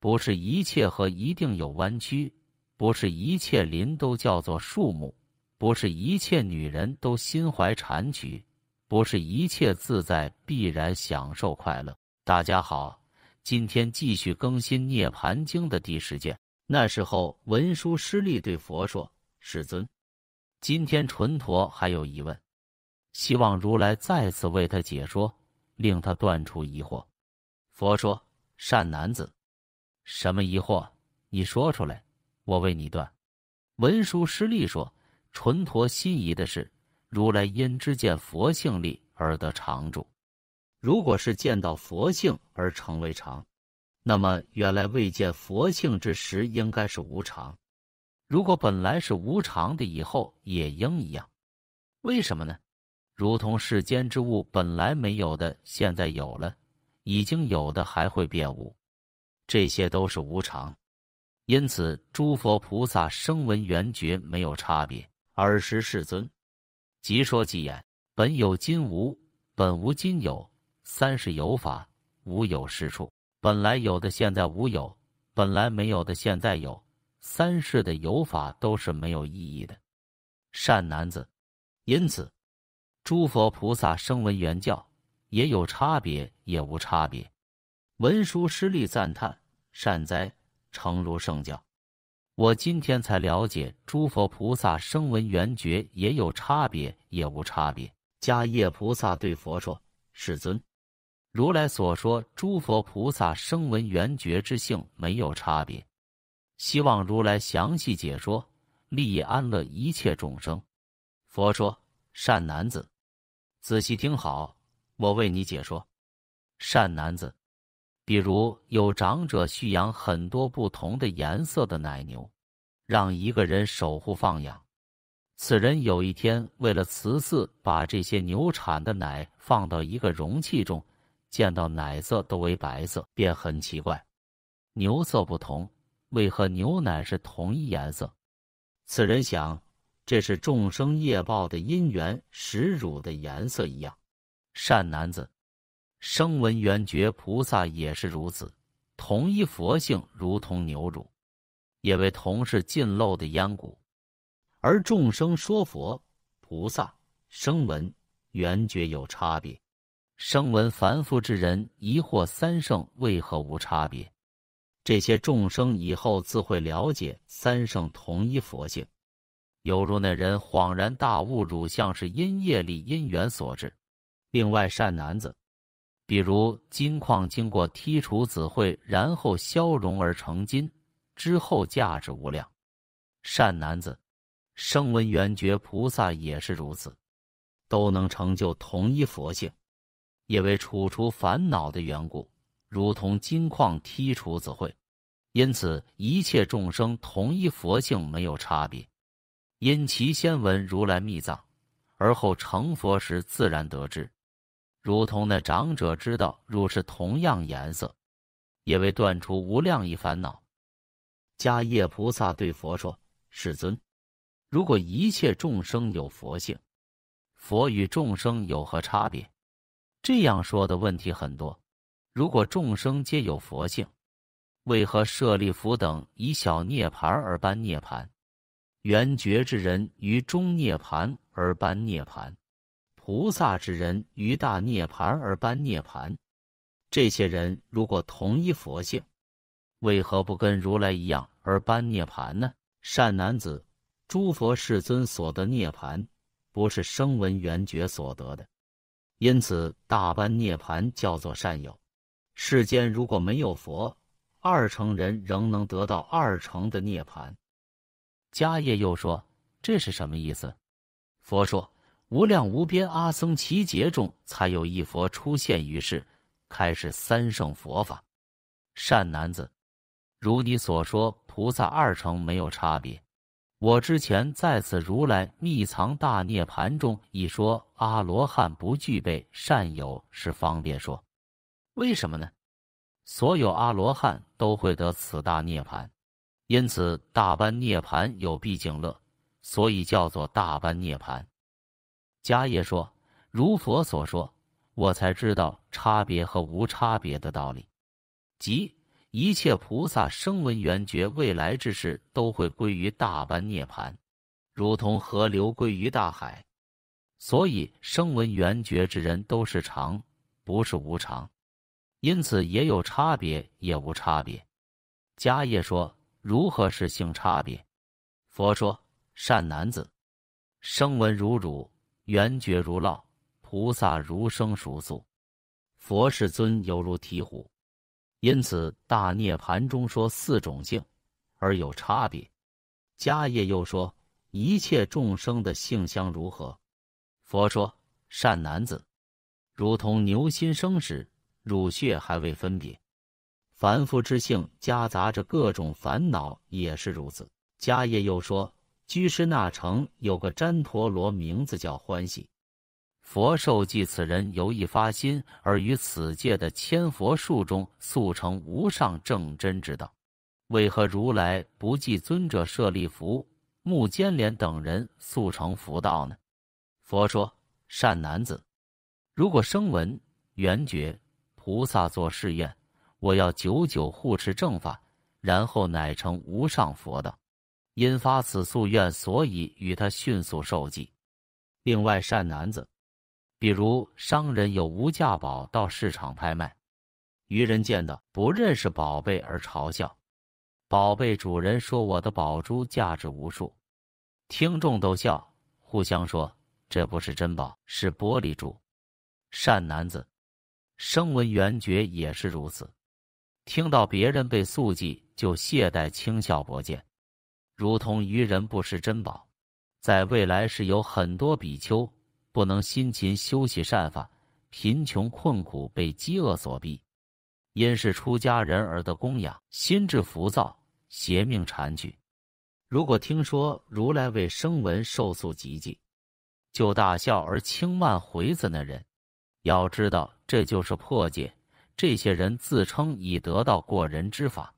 不是一切和一定有弯曲，不是一切林都叫做树木，不是一切女人都心怀缠曲，不是一切自在必然享受快乐。大家好，今天继续更新《涅盘经》的第十卷。那时候，文殊师利对佛说：“世尊，今天淳陀还有疑问，希望如来再次为他解说，令他断除疑惑。”佛说：“善男子。”什么疑惑？你说出来，我为你断。文殊师利说：“纯陀心仪的是，如来因之见佛性力而得常住。如果是见到佛性而成为常，那么原来未见佛性之时应该是无常。如果本来是无常的，以后也应一样。为什么呢？如同世间之物本来没有的，现在有了；已经有的，还会变无。”这些都是无常，因此诸佛菩萨声闻缘觉没有差别。尔时世尊即说即言：“本有今无，本无今有，三世有法，无有是处。本来有的现在无有，本来没有的现在有，三世的有法都是没有意义的。”善男子，因此诸佛菩萨声闻缘教也有差别，也无差别。文殊师利赞叹：“善哉，诚如圣教。我今天才了解，诸佛菩萨声闻缘觉也有差别，也无差别。”迦叶菩萨对佛说：“世尊，如来所说，诸佛菩萨声闻缘觉之性没有差别。希望如来详细解说，利益安乐一切众生。”佛说：“善男子，仔细听好，我为你解说。”善男子。比如有长者蓄养很多不同的颜色的奶牛，让一个人守护放养。此人有一天为了慈祀，把这些牛产的奶放到一个容器中，见到奶色都为白色，便很奇怪：牛色不同，为何牛奶是同一颜色？此人想，这是众生业报的因缘食乳的颜色一样。善男子。声闻缘觉菩萨也是如此，同一佛性如同牛乳，也为同是尽漏的烟骨。而众生说佛、菩萨、声闻、缘觉有差别，声闻凡夫之人疑惑三圣为何无差别？这些众生以后自会了解三圣同一佛性，犹如那人恍然大悟，乳像是因业力因缘所致。另外，善男子。比如金矿经过剔除紫会，然后消融而成金，之后价值无量。善男子，声闻缘觉菩萨也是如此，都能成就同一佛性，因为处除烦恼的缘故，如同金矿剔除紫会，因此，一切众生同一佛性没有差别，因其先闻如来密藏，而后成佛时自然得知。如同那长者知道，汝是同样颜色，也未断除无量一烦恼。迦叶菩萨对佛说：“世尊，如果一切众生有佛性，佛与众生有何差别？”这样说的问题很多。如果众生皆有佛性，为何舍利弗等以小涅槃而般涅槃，缘觉之人于中涅槃而般涅槃？菩萨之人于大涅槃而般涅槃，这些人如果同一佛性，为何不跟如来一样而般涅槃呢？善男子，诸佛世尊所得涅槃，不是声闻缘觉所得的，因此大般涅槃叫做善友。世间如果没有佛，二成人仍能得到二成的涅槃。迦叶又说：“这是什么意思？”佛说。无量无边阿僧祇劫中，才有一佛出现于世，开始三圣佛法。善男子，如你所说，菩萨二乘没有差别。我之前在此如来密藏大涅盘中一说，阿罗汉不具备善友是方便说。为什么呢？所有阿罗汉都会得此大涅盘，因此大般涅盘有毕竟乐，所以叫做大般涅盘。迦叶说：“如佛所说，我才知道差别和无差别的道理，即一切菩萨声闻缘觉未来之事都会归于大般涅槃，如同河流归于大海。所以声闻缘觉之人都是常，不是无常，因此也有差别，也无差别。”迦叶说：“如何是性差别？”佛说：“善男子，声闻如汝。”缘觉如烙，菩萨如生熟素，佛世尊犹如醍醐。因此，大涅盘中说四种性而有差别。迦叶又说：一切众生的性相如何？佛说：善男子，如同牛心生时，乳血还未分别，凡夫之性夹杂着各种烦恼，也是如此。迦叶又说。居士那城有个旃陀罗，名字叫欢喜。佛受记此人由一发心而于此界的千佛树中速成无上正真之道。为何如来不记尊者舍利弗、目犍连等人速成佛道呢？佛说：善男子，如果声闻缘觉菩萨做誓愿，我要久久护持正法，然后乃成无上佛道。因发此夙愿，所以与他迅速受记。另外，善男子，比如商人有无价宝到市场拍卖，愚人见到不认识宝贝而嘲笑。宝贝主人说：“我的宝珠价值无数。”听众都笑，互相说：“这不是珍宝，是玻璃珠。”善男子，声闻缘觉也是如此，听到别人被速记，就懈怠轻笑薄见。如同愚人不识珍宝，在未来是有很多比丘不能辛勤修习善法，贫穷困苦被饥饿所逼，因是出家人而得供养，心智浮躁，邪命缠取。如果听说如来为声闻受诉极济，就大笑而轻慢回子那人，要知道这就是破戒。这些人自称已得到过人之法，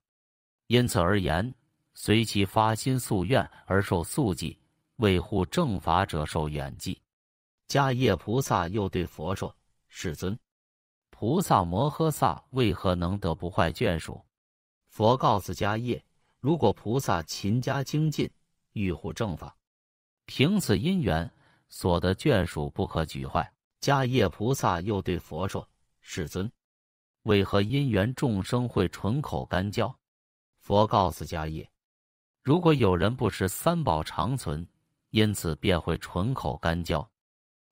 因此而言。随其发心夙愿而受素记，为护正法者受远记。迦叶菩萨又对佛说：“世尊，菩萨摩诃萨为何能得不坏眷属？”佛告诉迦叶：“如果菩萨勤加精进，欲护正法，凭此因缘所得眷属不可举坏。”迦叶菩萨又对佛说：“世尊，为何因缘众生会唇口干焦？”佛告诉迦叶。如果有人不识三宝长存，因此便会唇口干焦，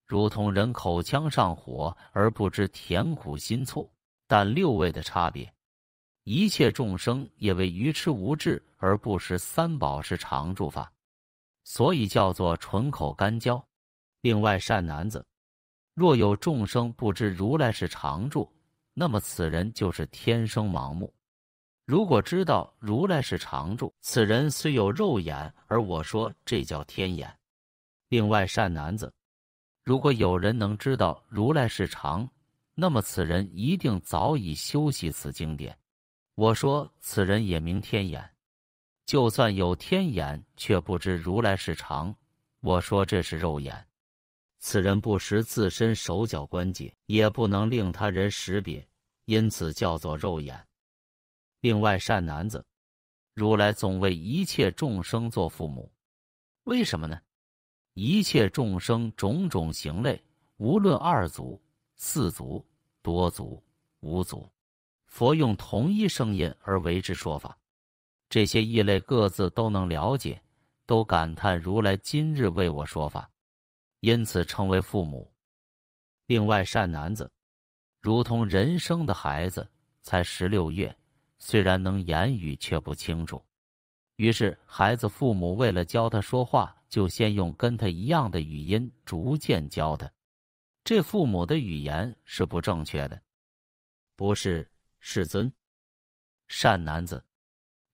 如同人口腔上火而不知甜苦辛醋。但六味的差别，一切众生也为愚痴无智而不识三宝是常住法，所以叫做唇口干焦。另外，善男子，若有众生不知如来是常住，那么此人就是天生盲目。如果知道如来是常住，此人虽有肉眼，而我说这叫天眼。另外，善男子，如果有人能知道如来是常，那么此人一定早已修习此经典。我说此人也名天眼。就算有天眼，却不知如来是常。我说这是肉眼。此人不识自身手脚关节，也不能令他人识别，因此叫做肉眼。另外，善男子，如来总为一切众生做父母，为什么呢？一切众生种种行类，无论二族、四族、多族、五族，佛用同一声音而为之说法，这些异类各自都能了解，都感叹如来今日为我说法，因此称为父母。另外，善男子，如同人生的孩子，才十六月。虽然能言语，却不清楚。于是，孩子父母为了教他说话，就先用跟他一样的语音逐渐教他。这父母的语言是不正确的。不是世尊，善男子，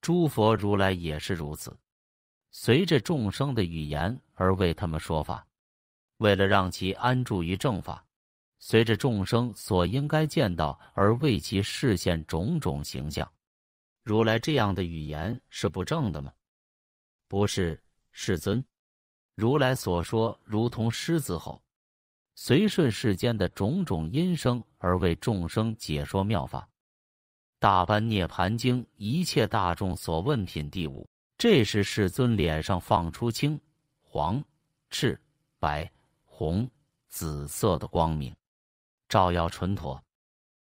诸佛如来也是如此，随着众生的语言而为他们说法，为了让其安住于正法，随着众生所应该见到而为其视现种种形象。如来这样的语言是不正的吗？不是，世尊。如来所说，如同狮子吼，随顺世间的种种音声而为众生解说妙法，《大般涅槃经》一切大众所问品第五。这时，世尊脸上放出青、黄、赤、白、红、紫色的光明，照耀纯陀。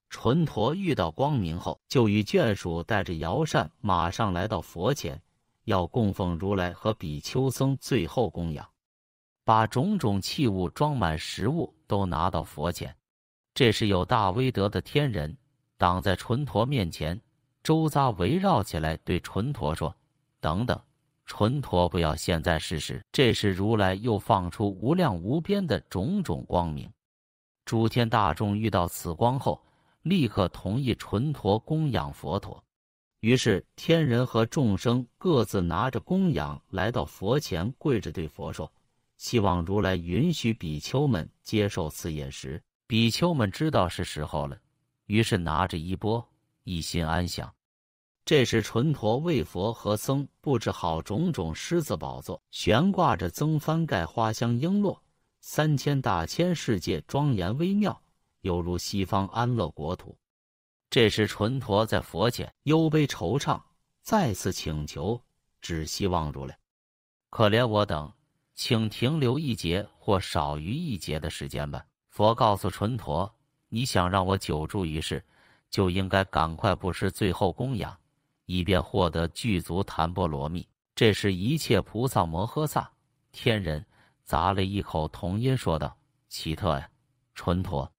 纯陀遇到光明后，就与眷属带着摇扇，马上来到佛前，要供奉如来和比丘僧最后供养，把种种器物装满食物都拿到佛前。这时有大威德的天人挡在纯陀面前，周匝围绕起来，对纯陀说：“等等，纯陀，不要现在试试。”这时如来又放出无量无边的种种光明，诸天大众遇到此光后。立刻同意纯陀供养佛陀，于是天人和众生各自拿着供养来到佛前，跪着对佛说：“希望如来允许比丘们接受此饮食。”比丘们知道是时候了，于是拿着衣钵，一心安详。这时，纯陀为佛和僧布置好种种狮子宝座，悬挂着增翻盖、花香璎珞，三千大千世界庄严微妙。犹如西方安乐国土。这时，纯陀在佛前忧悲惆怅，再次请求，只希望如来可怜我等，请停留一劫或少于一劫的时间吧。佛告诉纯陀：“你想让我久住于世，就应该赶快布施最后供养，以便获得具足檀波罗蜜。”这时，一切菩萨摩诃萨天人砸了一口铜音说道：“奇特呀，纯陀！”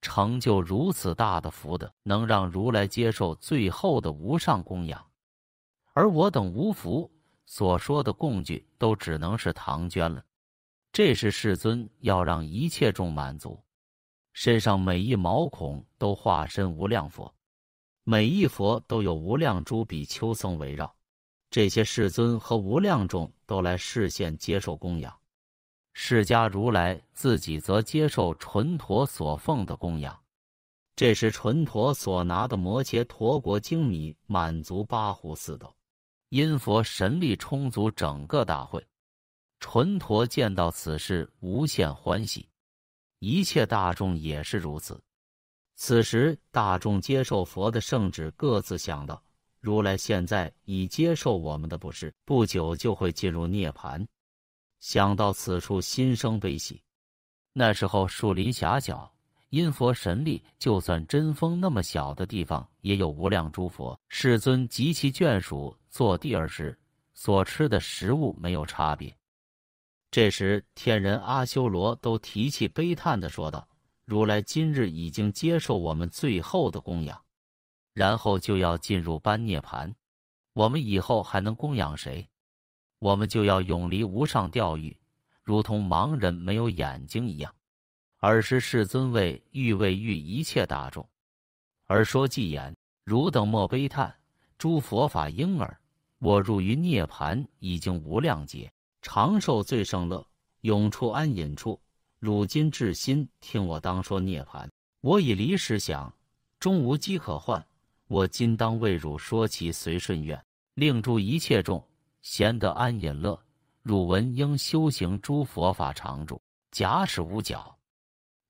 成就如此大的福德，能让如来接受最后的无上供养，而我等无福所说的供具，都只能是唐捐了。这是世尊要让一切众满足，身上每一毛孔都化身无量佛，每一佛都有无量诸比丘僧围绕，这些世尊和无量众都来视线接受供养。释迦如来自己则接受纯陀所奉的供养。这时，纯陀所拿的摩羯陀国精米满足八斛四斗，因佛神力充足，整个大会。纯陀见到此事，无限欢喜，一切大众也是如此。此时，大众接受佛的圣旨，各自想到：如来现在已接受我们的布施，不久就会进入涅槃。想到此处，心生悲喜。那时候树林狭小，因佛神力，就算真峰那么小的地方，也有无量诸佛世尊及其眷属坐地而食，所吃的食物没有差别。这时，天人、阿修罗都提起悲叹的说道：“如来今日已经接受我们最后的供养，然后就要进入般涅盘，我们以后还能供养谁？”我们就要永离无上地狱，如同盲人没有眼睛一样。尔时世尊谓欲为欲一切大众而说既言：“汝等莫悲叹，诸佛法婴儿，我入于涅盘，已经无量劫，长寿最胜乐，永处安隐处。汝今至心听我当说涅盘。我以离时想，终无饥可患。我今当为汝说其随顺愿，令诸一切众。”贤德安隐乐，汝文应修行诸佛法常住。假使无脚，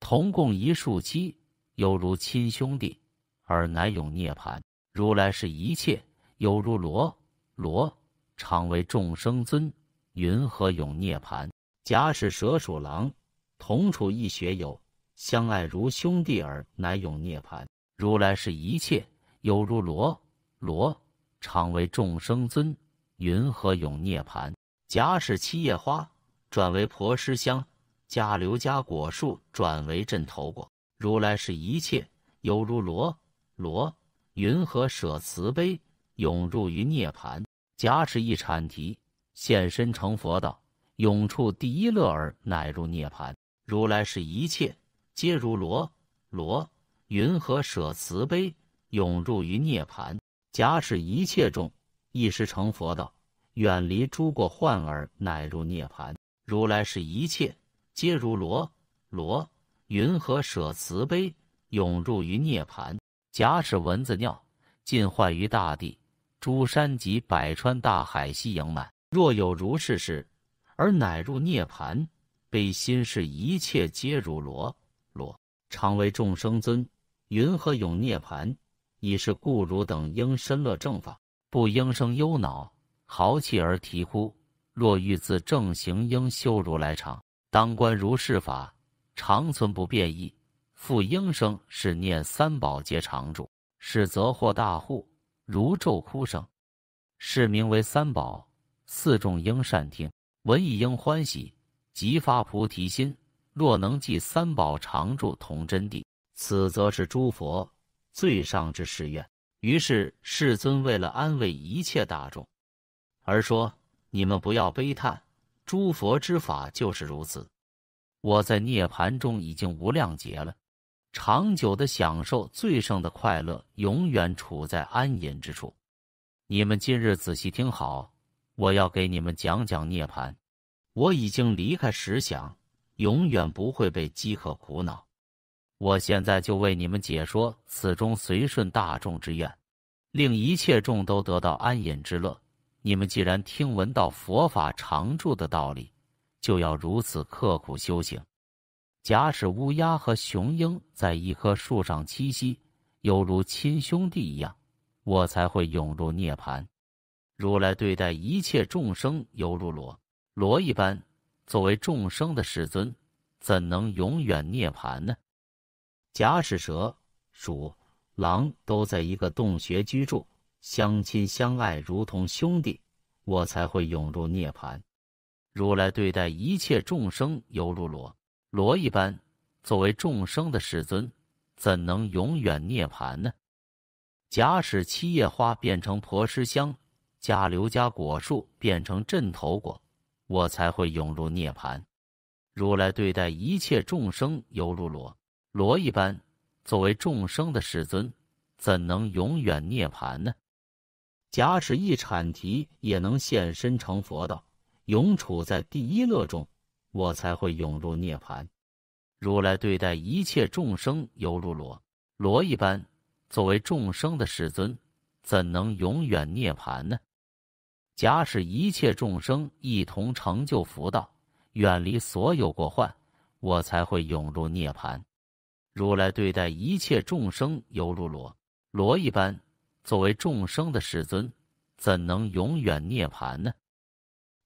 同共一树栖，犹如亲兄弟，而乃永涅槃。如来是一切，犹如罗罗，常为众生尊。云何永涅槃？假使蛇鼠狼，同处一穴友，相爱如兄弟，而乃永涅槃。如来是一切，犹如罗罗，常为众生尊。云何永涅盘？假使七叶花转为婆尸香，加流加果树转为镇头果，如来是一切犹如罗罗，云何舍慈悲涌入于涅盘？假使一产提现身成佛道，永处第一乐而乃入涅盘。如来是一切皆如罗罗，云何舍慈悲涌入于涅盘？假使一切众。一时成佛道，远离诸过患，尔乃入涅盘。如来是一切皆如罗罗，云何舍慈悲，永入于涅盘？假使蚊子尿尽坏于大地，诸山及百川大海悉盈满。若有如是事，而乃入涅盘，悲心是，一切皆如罗罗，常为众生尊。云何永涅盘？以是故，汝等应深乐正法。不应生忧恼，豪气而啼哭。若欲自正行，应修如来常当观如是法，常存不变异。复应生是念三宝皆常住，是则获大护。如昼哭声，是名为三宝。四众应善听，闻一应欢喜，即发菩提心。若能记三宝常住同真谛，此则是诸佛最上之誓愿。于是世尊为了安慰一切大众，而说：“你们不要悲叹，诸佛之法就是如此。我在涅盘中已经无量劫了，长久的享受最盛的快乐，永远处在安隐之处。你们今日仔细听好，我要给你们讲讲涅盘。我已经离开实想，永远不会被饥渴苦恼。”我现在就为你们解说此中随顺大众之愿，令一切众都得到安隐之乐。你们既然听闻到佛法常住的道理，就要如此刻苦修行。假使乌鸦和雄鹰在一棵树上栖息，犹如亲兄弟一样，我才会涌入涅槃。如来对待一切众生犹如罗罗一般，作为众生的世尊，怎能永远涅槃呢？假使蛇、鼠、狼都在一个洞穴居住，相亲相爱，如同兄弟，我才会涌入涅槃。如来对待一切众生，犹如罗罗一般。作为众生的世尊，怎能永远涅槃呢？假使七叶花变成婆师香，假刘家果树变成镇头果，我才会涌入涅槃。如来对待一切众生，犹如罗。罗一般作为众生的世尊，怎能永远涅槃呢？假使一阐提也能现身成佛道，永处在第一乐中，我才会涌入涅槃。如来对待一切众生犹如罗罗一般，作为众生的世尊，怎能永远涅槃呢？假使一切众生一同成就佛道，远离所有过患，我才会涌入涅槃。如来对待一切众生犹如罗罗一般，作为众生的世尊，怎能永远涅槃呢？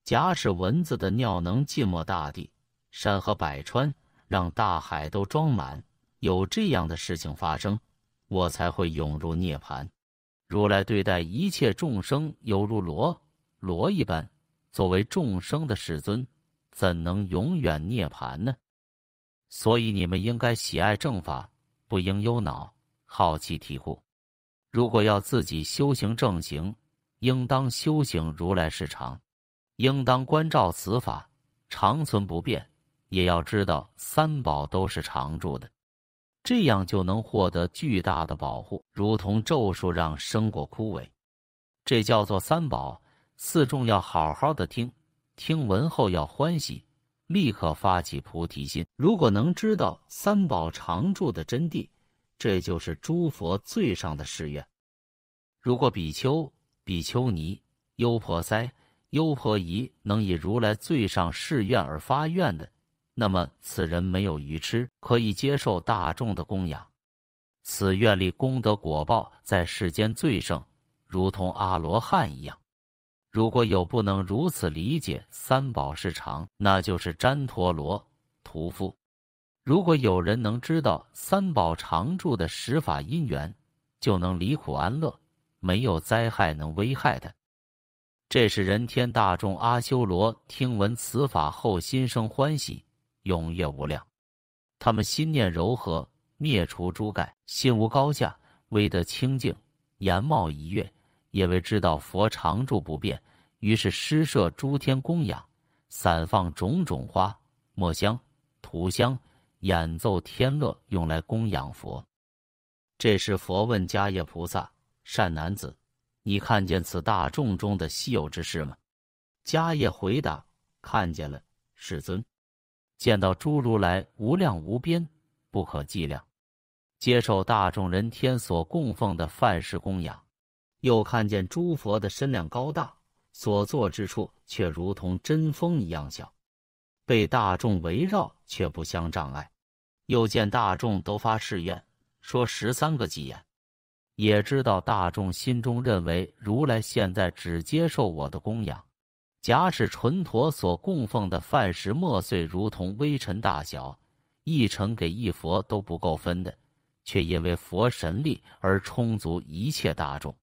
假使蚊子的尿能浸没大地、山河百川，让大海都装满，有这样的事情发生，我才会涌入涅槃。如来对待一切众生犹如罗罗一般，作为众生的世尊，怎能永远涅槃呢？所以你们应该喜爱正法，不应忧恼、好奇、啼哭。如果要自己修行正行，应当修行如来是常，应当关照此法，长存不变。也要知道三宝都是常住的，这样就能获得巨大的保护，如同咒术让生果枯萎。这叫做三宝。四众要好好的听，听闻后要欢喜。立刻发起菩提心。如果能知道三宝常住的真谛，这就是诸佛最上的誓愿。如果比丘、比丘尼、优婆塞、优婆夷能以如来最上誓愿而发愿的，那么此人没有愚痴，可以接受大众的供养。此愿力功德果报在世间最盛，如同阿罗汉一样。如果有不能如此理解三宝是常，那就是旃陀罗屠夫。如果有人能知道三宝常住的十法因缘，就能离苦安乐，没有灾害能危害他。这是人天大众阿修罗听闻此法后心生欢喜，永夜无量。他们心念柔和，灭除诸盖，心无高下，唯得清净，颜貌一悦。因为知道佛常住不变，于是施设诸天供养，散放种种花、墨香、涂香，演奏天乐，用来供养佛。这时，佛问迦叶菩萨：“善男子，你看见此大众中的稀有之事吗？”迦叶回答：“看见了，世尊。见到诸如来无量无边，不可计量，接受大众人天所供奉的范式供养。”又看见诸佛的身量高大，所坐之处却如同针锋一样小，被大众围绕却不相障碍。又见大众都发誓愿，说十三个偈言，也知道大众心中认为如来现在只接受我的供养。假使纯陀所供奉的饭食末碎如同微尘大小，一尘给一佛都不够分的，却因为佛神力而充足一切大众。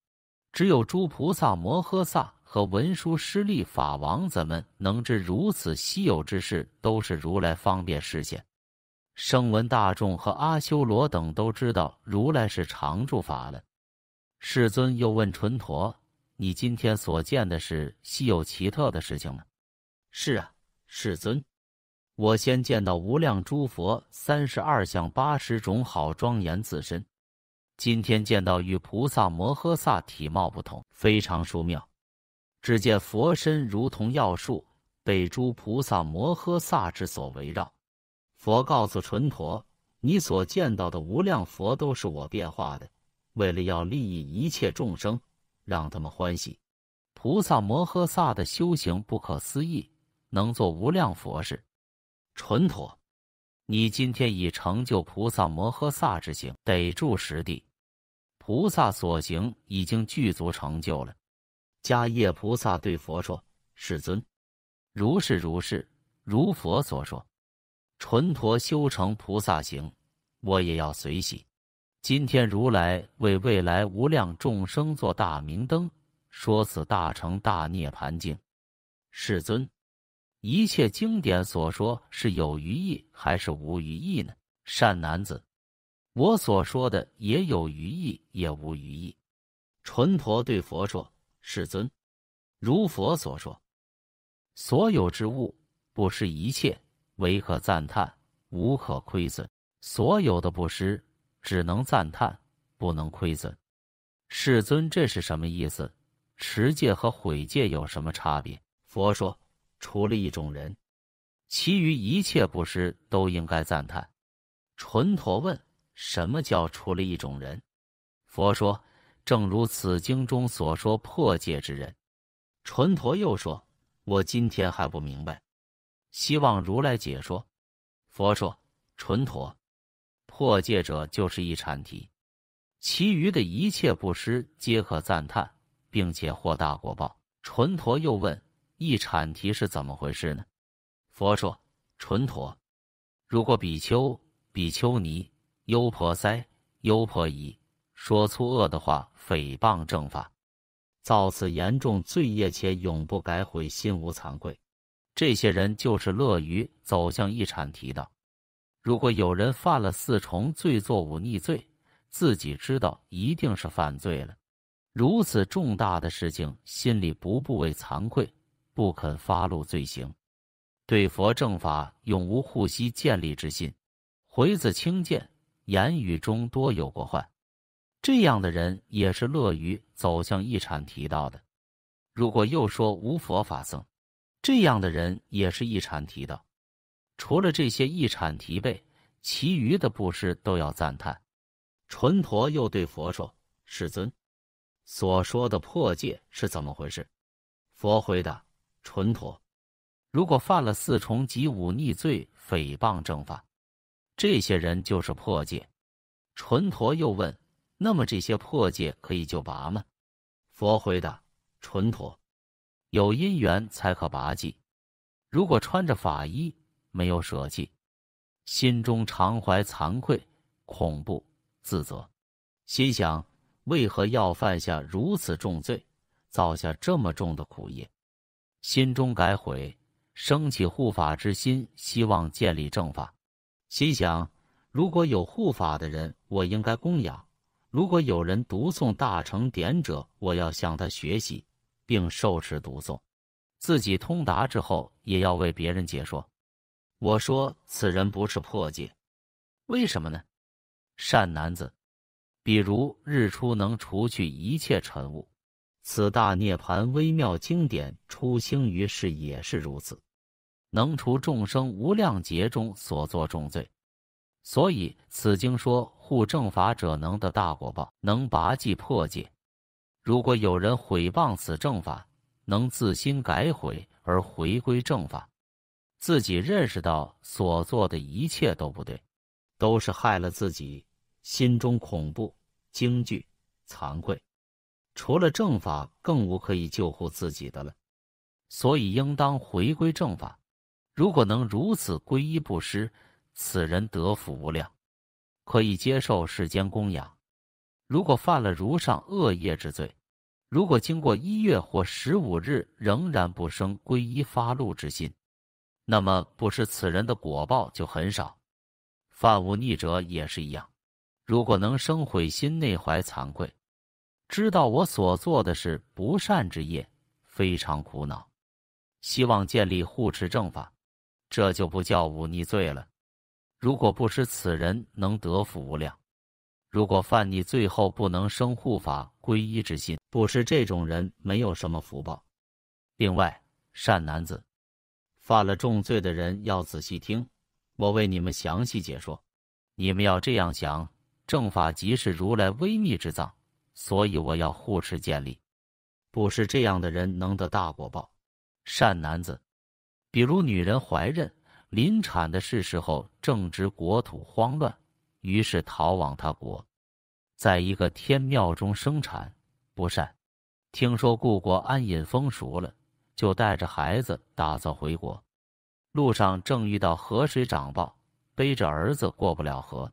只有诸菩萨摩诃萨和文殊师利法王子们能知如此稀有之事，都是如来方便实现。声闻大众和阿修罗等都知道如来是常住法了。世尊又问淳陀：“你今天所见的是稀有奇特的事情吗？”“是啊，世尊，我先见到无量诸佛三十二相八十种好庄严自身。”今天见到与菩萨摩诃萨体貌不同，非常殊妙。只见佛身如同药树，被诸菩萨摩诃萨之所围绕。佛告诉纯陀：“你所见到的无量佛都是我变化的，为了要利益一切众生，让他们欢喜。菩萨摩诃萨的修行不可思议，能做无量佛事。纯陀，你今天已成就菩萨摩诃萨之行，得住实地。”菩萨所行已经具足成就了。迦叶菩萨对佛说：“世尊，如是如是，如佛所说，纯陀修成菩萨行，我也要随喜。今天如来为未来无量众生做大明灯，说此大乘大涅槃经。世尊，一切经典所说是有余意还是无余意呢？”善男子。我所说的也有余意，也无余意。纯陀对佛说：“世尊，如佛所说，所有之物不失一切，唯可赞叹，无可亏损。所有的不失，只能赞叹，不能亏损。世尊，这是什么意思？持戒和毁戒有什么差别？”佛说：“除了一种人，其余一切不失都应该赞叹。”纯陀问。什么叫出了一种人？佛说，正如此经中所说，破戒之人。纯陀又说：“我今天还不明白，希望如来解说。”佛说：“纯陀，破戒者就是一产提，其余的一切布施皆可赞叹，并且获大果报。”纯陀又问：“一产提是怎么回事呢？”佛说：“纯陀，如果比丘、比丘尼。”幽婆塞、幽婆夷说粗恶的话，诽谤正法，造此严重罪业，且永不改悔，心无惭愧。这些人就是乐于走向一禅提到如果有人犯了四重罪、作五逆罪，自己知道一定是犯罪了，如此重大的事情，心里不不为惭愧，不肯发露罪行，对佛正法永无护息建立之心。回子清见。言语中多有过患，这样的人也是乐于走向一禅提到的。如果又说无佛法僧，这样的人也是一禅提到。除了这些一禅提背，其余的布施都要赞叹。淳陀又对佛说：“世尊，所说的破戒是怎么回事？”佛回答：“纯陀，如果犯了四重及五逆罪，诽谤正法。”这些人就是破戒。纯陀又问：“那么这些破戒可以救拔吗？”佛回答：“纯陀，有因缘才可拔济。如果穿着法衣，没有舍弃，心中常怀惭愧、恐怖、自责，心想为何要犯下如此重罪，造下这么重的苦业，心中改悔，升起护法之心，希望建立正法。”心想：如果有护法的人，我应该供养；如果有人读诵大乘典者，我要向他学习，并受持读诵。自己通达之后，也要为别人解说。我说：此人不是破戒，为什么呢？善男子，比如日出能除去一切尘雾，此大涅盘微妙经典出兴于世也是如此。能除众生无量劫中所作重罪，所以此经说护正法者能的大果报，能拔济破戒。如果有人毁谤此正法，能自心改悔而回归正法，自己认识到所做的一切都不对，都是害了自己，心中恐怖、惊惧、惭愧，除了正法更无可以救护自己的了，所以应当回归正法。如果能如此皈依不施，此人德福无量，可以接受世间供养。如果犯了如上恶业之罪，如果经过一月或十五日仍然不生皈依发怒之心，那么不是此人的果报就很少。犯无逆者也是一样。如果能生悔心，内怀惭愧，知道我所做的是不善之业，非常苦恼，希望建立护持正法。这就不叫忤逆罪了。如果不识此人能得福无量，如果犯逆罪后不能生护法皈依之心，不识这种人没有什么福报。另外，善男子，犯了重罪的人要仔细听我为你们详细解说。你们要这样想：正法即是如来微密之藏，所以我要护持建立。不识这样的人能得大果报，善男子。比如，女人怀孕临产的是时候正值国土慌乱，于是逃往他国，在一个天庙中生产不善。听说故国安隐风俗了，就带着孩子打算回国。路上正遇到河水涨暴，背着儿子过不了河，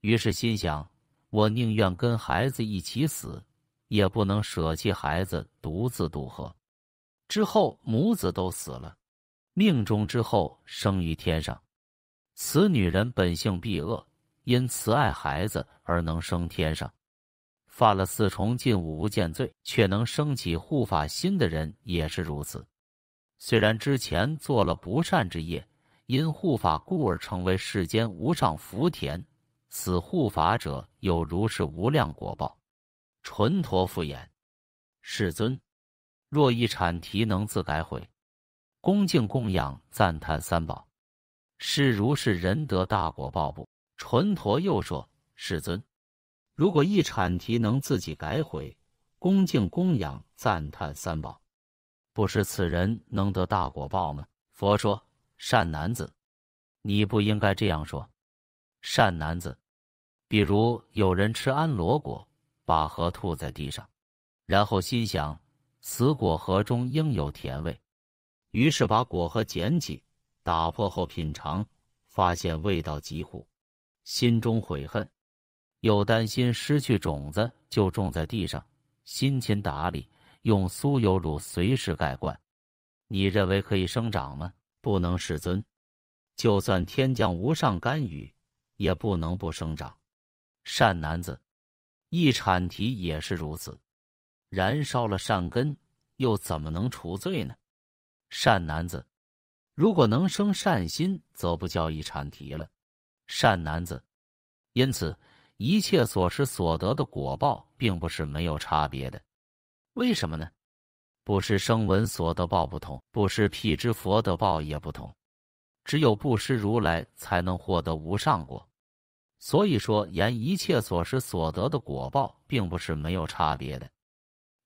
于是心想：我宁愿跟孩子一起死，也不能舍弃孩子独自渡河。之后，母子都死了。命中之后生于天上，此女人本性必恶，因慈爱孩子而能升天上。犯了四重禁五无间罪，却能升起护法心的人也是如此。虽然之前做了不善之业，因护法故而成为世间无上福田。此护法者有如是无量果报。纯陀复言：“世尊，若一阐提能自改悔。”恭敬供养赞叹三宝，是如是人得大果报不？纯陀又说：“世尊，如果一产提能自己改悔，恭敬供养赞叹三宝，不是此人能得大果报吗？”佛说：“善男子，你不应该这样说。善男子，比如有人吃安罗果，把核吐在地上，然后心想此果核中应有甜味。”于是把果核捡起，打破后品尝，发现味道极苦，心中悔恨，又担心失去种子，就种在地上，辛勤打理，用酥油乳随时盖罐。你认为可以生长吗？不能，世尊。就算天降无上甘雨，也不能不生长。善男子，一铲提也是如此，燃烧了善根，又怎么能除罪呢？善男子，如果能生善心，则不叫一禅题了。善男子，因此一切所施所得的果报，并不是没有差别的。为什么呢？不施声闻所得报不同，不施辟支佛得报也不同。只有不施如来，才能获得无上果。所以说，言一切所施所得的果报，并不是没有差别的。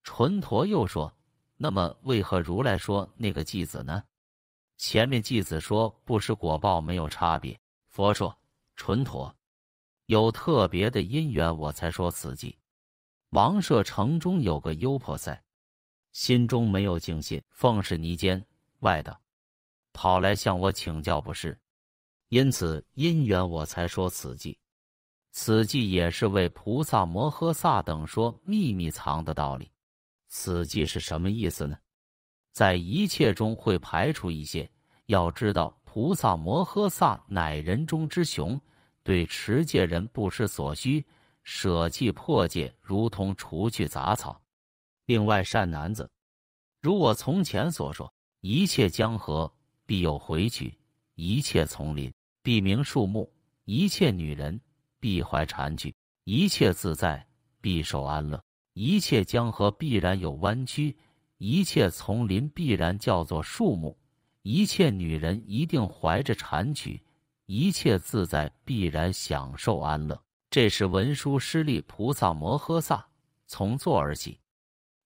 纯陀又说。那么为何如来说那个继子呢？前面继子说不识果报没有差别，佛说纯陀有特别的因缘，我才说此计。王舍城中有个优婆塞，心中没有净信，奉是泥间外道，跑来向我请教，不是因此因缘我才说此计。此计也是为菩萨摩诃萨等说秘密藏的道理。此计是什么意思呢？在一切中会排除一些。要知道，菩萨摩诃萨乃人中之雄，对持戒人不失所需，舍弃破戒如同除去杂草。另外，善男子，如我从前所说，一切江河必有回曲，一切丛林必名树木，一切女人必怀禅具，一切自在必受安乐。一切江河必然有弯曲，一切丛林必然叫做树木，一切女人一定怀着禅曲，一切自在必然享受安乐。这是文殊师利菩萨摩诃萨从坐而起，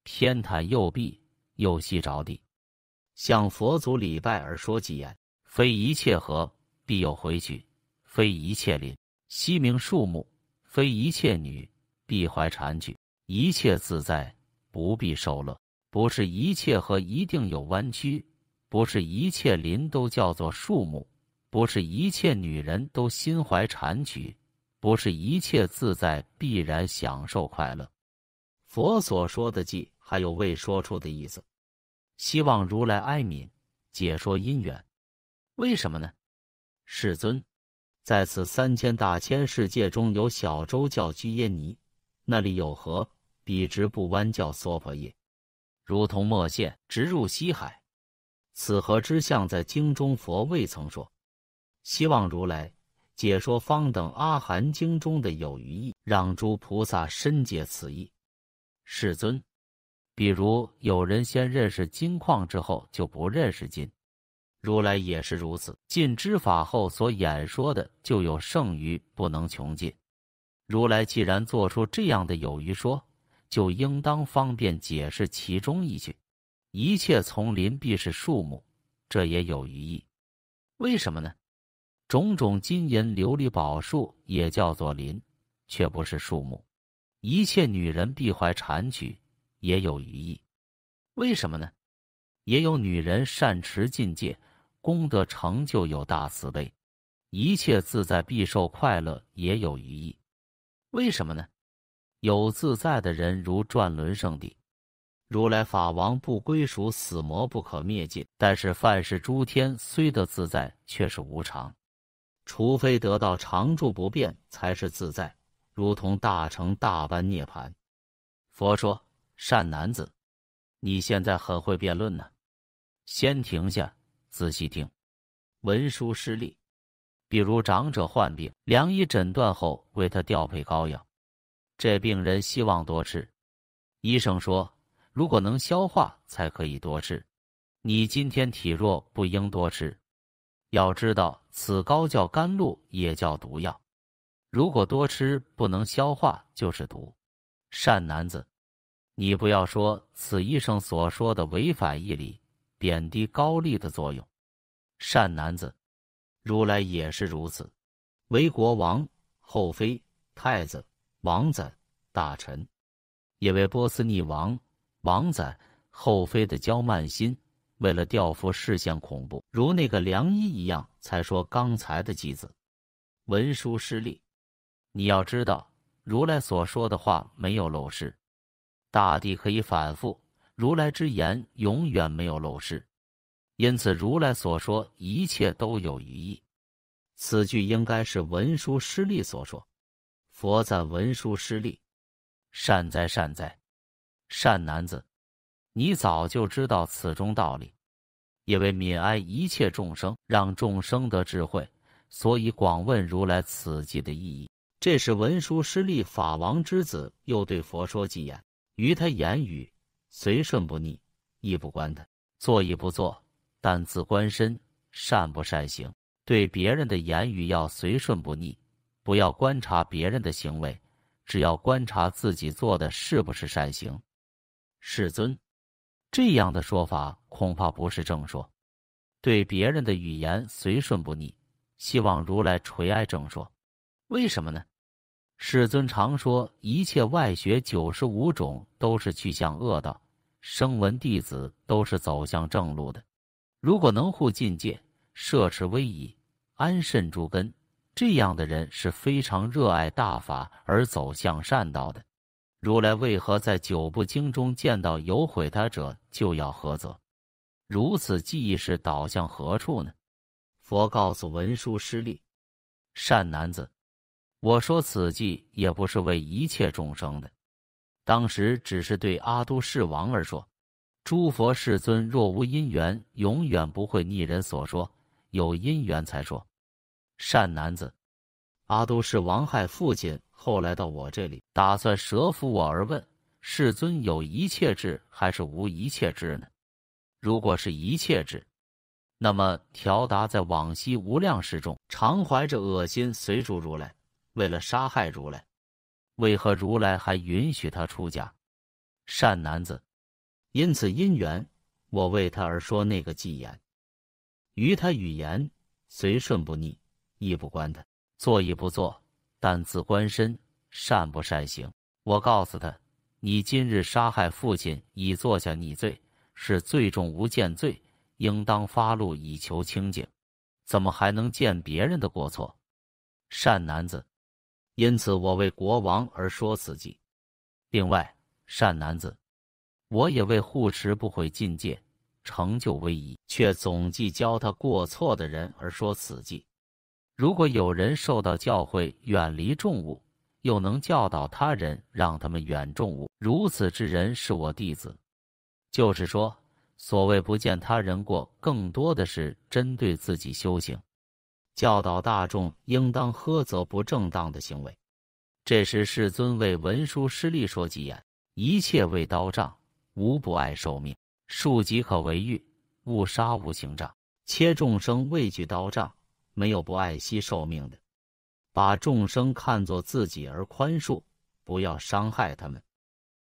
偏袒右臂，右膝着地，向佛祖礼拜而说偈言：非一切河必有回曲，非一切林悉名树木，非一切女必怀禅曲。一切自在，不必受乐。不是一切和一定有弯曲。不是一切林都叫做树木。不是一切女人都心怀禅曲。不是一切自在必然享受快乐。佛所说的偈还有未说出的意思。希望如来哀悯，解说因缘。为什么呢？世尊，在此三千大千世界中有小洲叫居耶尼，那里有何？一直不弯叫娑婆叶，如同墨线直入西海。此何之相在经中佛未曾说，希望如来解说方等阿含经中的有余意，让诸菩萨深解此意。世尊，比如有人先认识金矿之后就不认识金，如来也是如此。尽知法后所演说的就有剩余，不能穷尽。如来既然做出这样的有余说。就应当方便解释其中一句：“一切丛林必是树木”，这也有余意。为什么呢？种种金银琉璃宝树也叫做林，却不是树木。一切女人必怀禅趣，也有余意。为什么呢？也有女人善持境界，功德成就有大慈悲。一切自在必受快乐，也有余意。为什么呢？有自在的人如转轮圣地，如来法王，不归属死魔，不可灭尽。但是，凡是诸天虽得自在，却是无常。除非得到常住不变，才是自在，如同大成大般涅盘。佛说：“善男子，你现在很会辩论呢。先停下，仔细听。文殊师利，比如长者患病，良医诊断后，为他调配膏药。”这病人希望多吃，医生说，如果能消化才可以多吃。你今天体弱，不应多吃。要知道，此膏叫甘露，也叫毒药。如果多吃不能消化，就是毒。善男子，你不要说此医生所说的违反义理，贬低高丽的作用。善男子，如来也是如此，为国王、后妃、太子。王子大臣，因为波斯匿王王子后妃的娇慢心，为了调服视线恐怖，如那个良医一样，才说刚才的句子。文殊失利，你要知道，如来所说的话没有漏失，大帝可以反复，如来之言永远没有漏失，因此如来所说一切都有余意。此句应该是文殊失利所说。佛赞文殊师利，善哉善哉，善男子，你早就知道此中道理，因为悯哀一切众生，让众生得智慧，所以广问如来此际的意义。这是文殊师利法王之子，又对佛说几言，于他言语随顺不逆，亦不观他，坐亦不坐，但自观身善不善行。对别人的言语要随顺不逆。不要观察别人的行为，只要观察自己做的是不是善行。世尊，这样的说法恐怕不是正说。对别人的语言随顺不逆，希望如来垂哀正说。为什么呢？世尊常说，一切外学九十五种都是去向恶道，声闻弟子都是走向正路的。如果能护境界，摄持威仪，安慎诸根。这样的人是非常热爱大法而走向善道的。如来为何在九部经中见到有毁他者就要合则？如此记忆是导向何处呢？佛告诉文殊师利善男子，我说此计也不是为一切众生的，当时只是对阿都世王而说。诸佛世尊若无因缘，永远不会逆人所说，有因缘才说。善男子，阿都是王亥父亲，后来到我这里，打算舍服我而问：世尊有一切智还是无一切智呢？如果是一切智，那么调达在往昔无量世中，常怀着恶心随逐如来，为了杀害如来，为何如来还允许他出家？善男子，因此因缘，我为他而说那个记言，于他语言随顺不逆。亦不关他做亦不做，但自观身善不善行。我告诉他：你今日杀害父亲，已坐下逆罪，是罪重无见罪，应当发怒以求清净。怎么还能见别人的过错，善男子？因此我为国王而说此计。另外，善男子，我也为护持不悔境界。”成就威仪，却总计教他过错的人而说此计。如果有人受到教诲，远离重物，又能教导他人，让他们远离重物，如此之人是我弟子。就是说，所谓不见他人过，更多的是针对自己修行，教导大众应当呵责不正当的行为。这时，世尊为文殊师利说几言：一切为刀杖，无不爱受命，树即可为玉，勿杀无形杖，切众生畏惧刀杖。没有不爱惜寿命的，把众生看作自己而宽恕，不要伤害他们。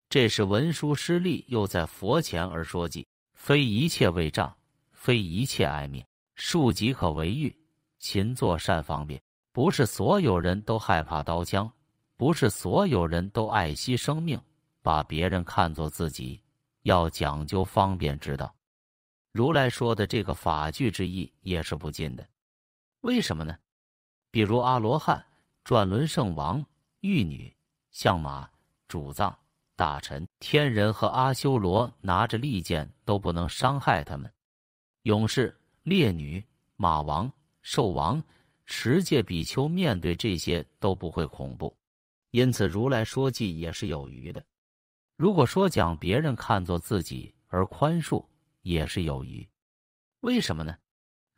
这是文殊师利又在佛前而说记，非一切为障，非一切爱命，数即可为欲，勤作善方便。不是所有人都害怕刀枪，不是所有人都爱惜生命，把别人看作自己，要讲究方便之道。如来说的这个法句之意也是不尽的。为什么呢？比如阿罗汉、转轮圣王、玉女、象马、主藏大臣、天人和阿修罗拿着利剑都不能伤害他们，勇士、烈女、马王、兽王、持戒比丘面对这些都不会恐怖，因此如来说记也是有余的。如果说讲别人看作自己而宽恕也是有余，为什么呢？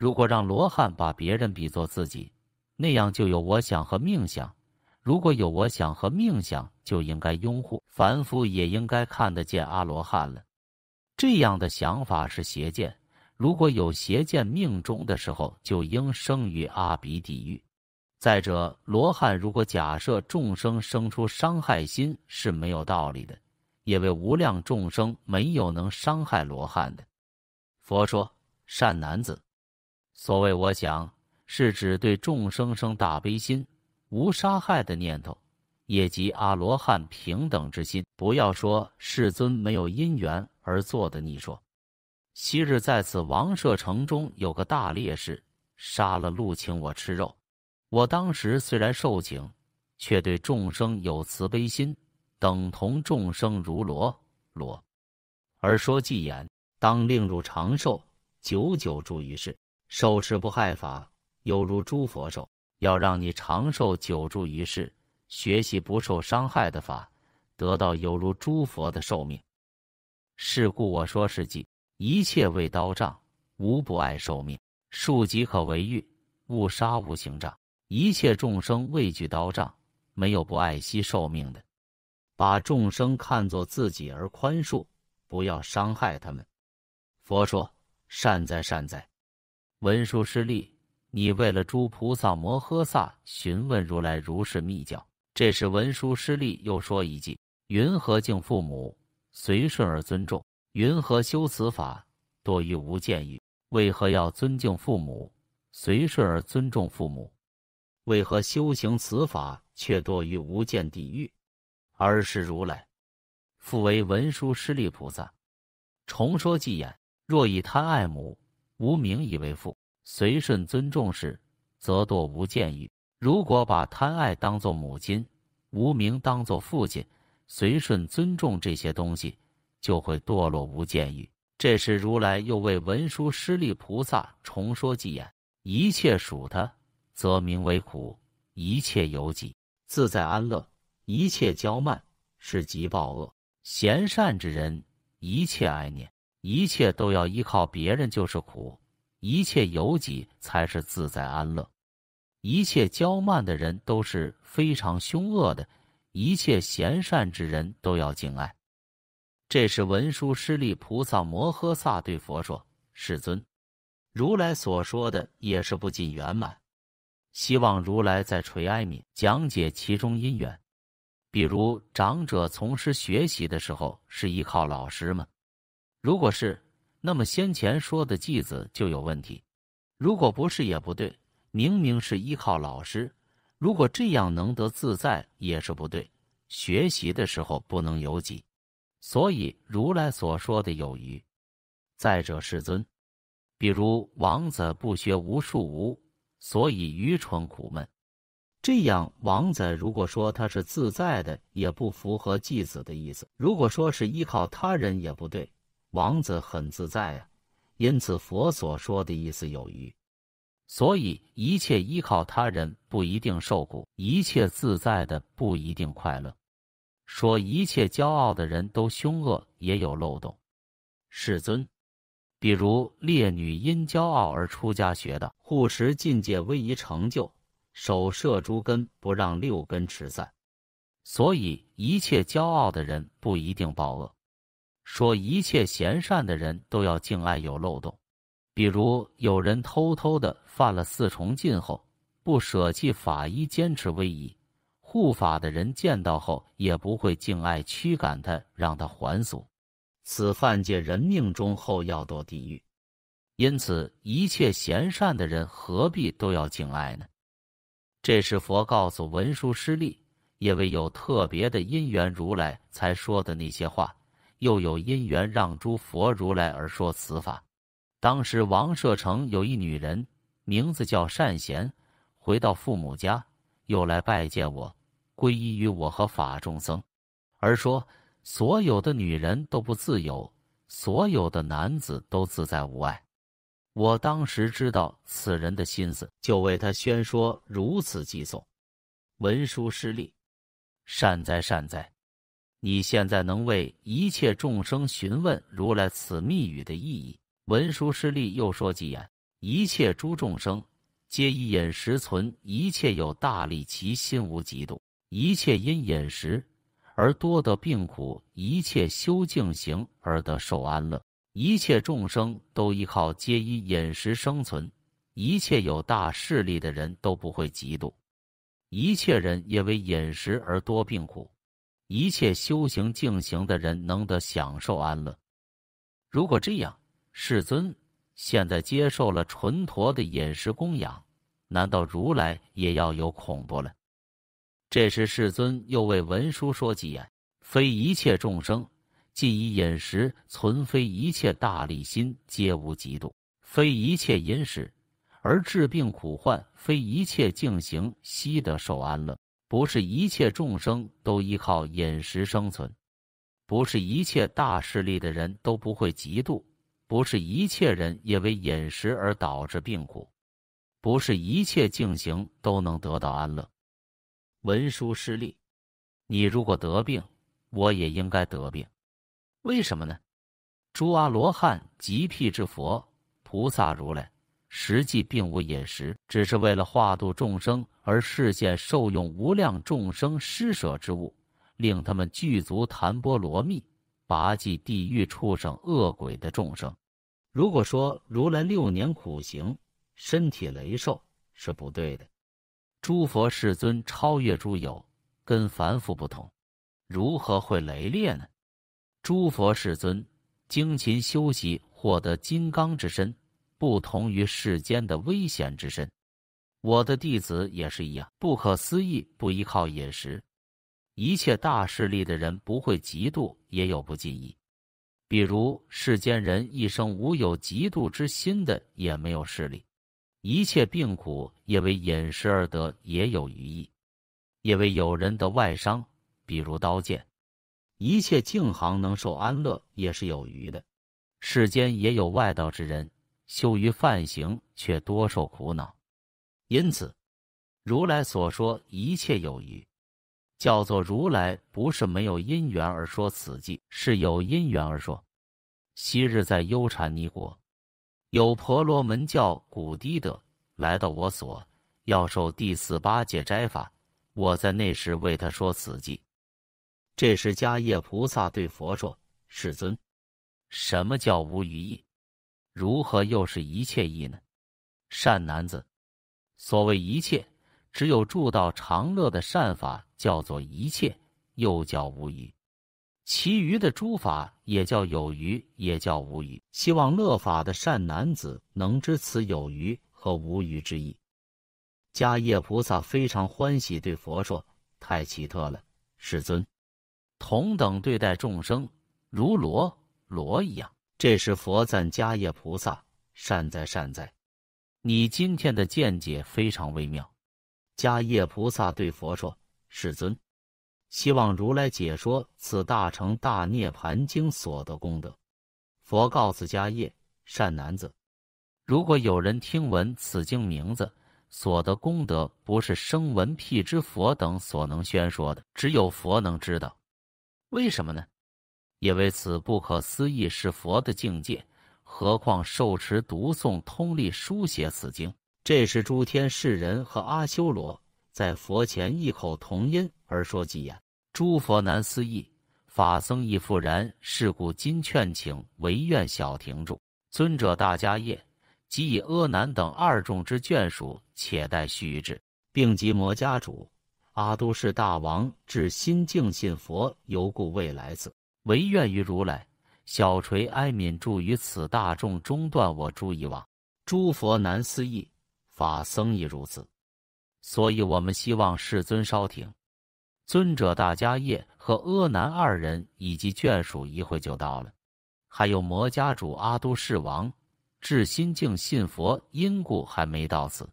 如果让罗汉把别人比作自己，那样就有我想和命想。如果有我想和命想，就应该拥护凡夫，也应该看得见阿罗汉了。这样的想法是邪见。如果有邪见命中的时候，就应生于阿鼻地狱。再者，罗汉如果假设众生生出伤害心是没有道理的，因为无量众生没有能伤害罗汉的。佛说善男子。所谓我想，是指对众生生大悲心，无杀害的念头，也即阿罗汉平等之心。不要说世尊没有因缘而做的逆说。昔日在此王舍城中，有个大烈士杀了鹿，请我吃肉。我当时虽然受请，却对众生有慈悲心，等同众生如罗罗。而说既言：当令入长寿，久久住于世。受持不害法，犹如诸佛受，要让你长寿久住于世，学习不受伤害的法，得到犹如诸佛的寿命。是故我说是计，一切为刀杖，无不爱寿命。树即可为玉，勿杀无形障。一切众生畏惧刀杖，没有不爱惜寿命的。把众生看作自己而宽恕，不要伤害他们。佛说：善哉，善哉。文殊师利，你为了诸菩萨摩诃萨询问如来如是密教，这时文殊师利又说一句：云何敬父母，随顺而尊重；云何修此法，多于无见欲？为何要尊敬父母，随顺而尊重父母？为何修行此法却多于无间地狱？而是如来复为文殊师利菩萨重说偈言：若以贪爱母。无名以为父，随顺尊重时，则堕无见欲。如果把贪爱当做母亲，无名当做父亲，随顺尊重这些东西，就会堕落无见欲。这时，如来又为文殊师利菩萨重说偈言：一切属他，则名为苦；一切由己，自在安乐；一切骄慢，是极暴恶。贤善之人，一切爱念。一切都要依靠别人就是苦，一切由己才是自在安乐。一切骄慢的人都是非常凶恶的，一切贤善之人都要敬爱。这是文殊师利菩萨摩诃萨对佛说：“世尊，如来所说的也是不尽圆满，希望如来在垂哀悯，讲解其中因缘。比如长者从师学习的时候是依靠老师吗？”如果是，那么先前说的继子就有问题；如果不是，也不对。明明是依靠老师，如果这样能得自在，也是不对。学习的时候不能有己，所以如来所说的有余。再者，世尊，比如王子不学无术，无所以愚蠢苦闷。这样王子如果说他是自在的，也不符合继子的意思；如果说是依靠他人，也不对。王子很自在啊，因此佛所说的意思有余，所以一切依靠他人不一定受苦，一切自在的不一定快乐。说一切骄傲的人都凶恶，也有漏洞。世尊，比如列女因骄傲而出家学道，护持境界威仪成就，手摄诸根，不让六根持散，所以一切骄傲的人不一定报恶。说一切贤善的人都要敬爱有漏洞，比如有人偷偷的犯了四重禁后，不舍弃法医，坚持威仪，护法的人见到后也不会敬爱驱赶他，让他还俗。此犯戒人命中后要堕地狱，因此一切贤善的人何必都要敬爱呢？这是佛告诉文殊师利，因为有特别的因缘，如来才说的那些话。又有因缘让诸佛如来而说此法。当时王舍城有一女人，名字叫善贤，回到父母家，又来拜见我，皈依于我和法众僧，而说所有的女人都不自由，所有的男子都自在无碍。我当时知道此人的心思，就为他宣说如此偈颂。文书师利，善哉善哉。你现在能为一切众生询问如来此密语的意义？文殊师利又说几言：一切诸众生皆以饮食存；一切有大力，其心无嫉妒；一切因饮食而多得病苦；一切修净行而得受安乐；一切众生都依靠，皆以饮食生存；一切有大势力的人都不会嫉妒；一切人因为饮食而多病苦。一切修行净行的人能得享受安乐。如果这样，世尊现在接受了纯陀的饮食供养，难道如来也要有恐怖了？这时世尊又为文殊说几言：非一切众生既以饮食存，非一切大力心皆无嫉妒，非一切饮食而治病苦患，非一切净行悉得受安乐。不是一切众生都依靠饮食生存，不是一切大势力的人都不会嫉妒，不是一切人因为饮食而导致病苦，不是一切境行都能得到安乐。文殊师利，你如果得病，我也应该得病，为什么呢？诸阿罗汉极辟之佛、菩萨、如来，实际并无饮食，只是为了化度众生。而视线受用无量众生施舍之物，令他们具足檀波罗蜜，拔济地狱畜生恶鬼的众生。如果说如来六年苦行，身体雷受是不对的，诸佛世尊超越诸有，跟凡夫不同，如何会雷裂呢？诸佛世尊精勤修习，获得金刚之身，不同于世间的危险之身。我的弟子也是一样，不可思议，不依靠饮食，一切大势力的人不会嫉妒，也有不尽意。比如世间人一生无有嫉妒之心的，也没有势力。一切病苦，因为饮食而得，也有余意；因为有人得外伤，比如刀剑。一切静行能受安乐，也是有余的。世间也有外道之人，修于犯行，却多受苦恼。因此，如来所说一切有余，叫做如来不是没有因缘而说此偈，是有因缘而说。昔日在优禅尼国，有婆罗门教古低德来到我所，要受第四八戒斋法，我在那时为他说此偈。这时迦叶菩萨对佛说：“世尊，什么叫无余意？如何又是一切意呢？”善男子。所谓一切，只有住到长乐的善法，叫做一切，又叫无余；其余的诸法，也叫有余，也叫无余。希望乐法的善男子能知此有余和无余之意。迦叶菩萨非常欢喜，对佛说：“太奇特了，世尊，同等对待众生，如罗罗一样。”这时，佛赞迦叶菩萨：“善哉，善哉。”你今天的见解非常微妙。迦叶菩萨对佛说：“世尊，希望如来解说此大乘大涅盘经所得功德。”佛告诉迦叶：“善男子，如果有人听闻此经名字所得功德，不是声闻、辟支佛等所能宣说的，只有佛能知道。为什么呢？因为此不可思议是佛的境界。”何况受持读诵通力书写此经，这是诸天世人和阿修罗在佛前异口同音而说几言。诸佛难思议，法僧亦复然。是故今劝请，唯愿小停住，尊者大家业，即以阿难等二众之眷属，且待续之，并及摩家主、阿都是大王至心境信佛，犹故未来此，唯愿于如来。小垂哀悯住于此大众中断我诸以往，诸佛难思议，法僧亦如此。所以，我们希望世尊稍停。尊者大迦叶和阿难二人以及眷属一会就到了，还有魔家主阿都世王至心境信佛，因故还没到此。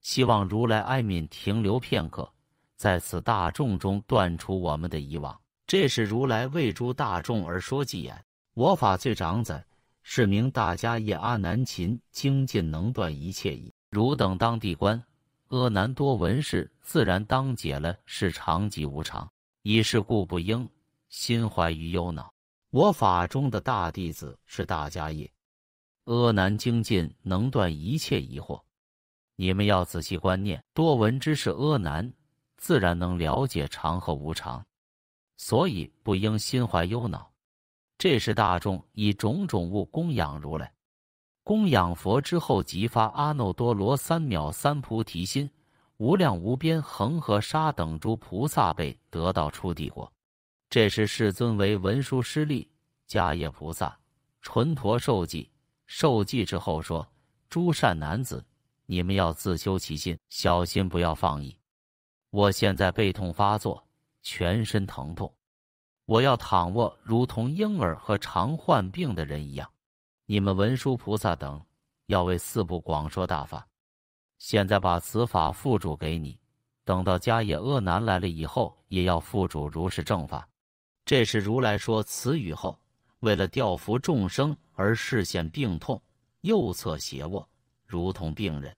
希望如来哀悯停留片刻，在此大众中断除我们的以往。这是如来为诸大众而说偈言。我法最长子是名大家业阿难，勤精进能断一切疑。汝等当地官，阿难多闻事，自然当解了是常及无常。以是故不应心怀于忧恼。我法中的大弟子是大家业，阿难精进能断一切疑惑。你们要仔细观念，多闻之事，阿难自然能了解常和无常，所以不应心怀忧恼。这是大众以种种物供养如来，供养佛之后，即发阿耨多罗三藐三菩提心，无量无边恒河沙等诸菩萨辈得到出帝国。这时世尊为文殊师利迦叶菩萨纯陀受记，受记之后说：“诸善男子，你们要自修其心，小心不要放逸。我现在背痛发作，全身疼痛。”我要躺卧，如同婴儿和常患病的人一样。你们文殊菩萨等要为四部广说大法。现在把此法付嘱给你，等到迦叶阿难来了以后，也要付嘱如是正法。这是如来说此语后，为了调伏众生而示现病痛，右侧斜卧，如同病人。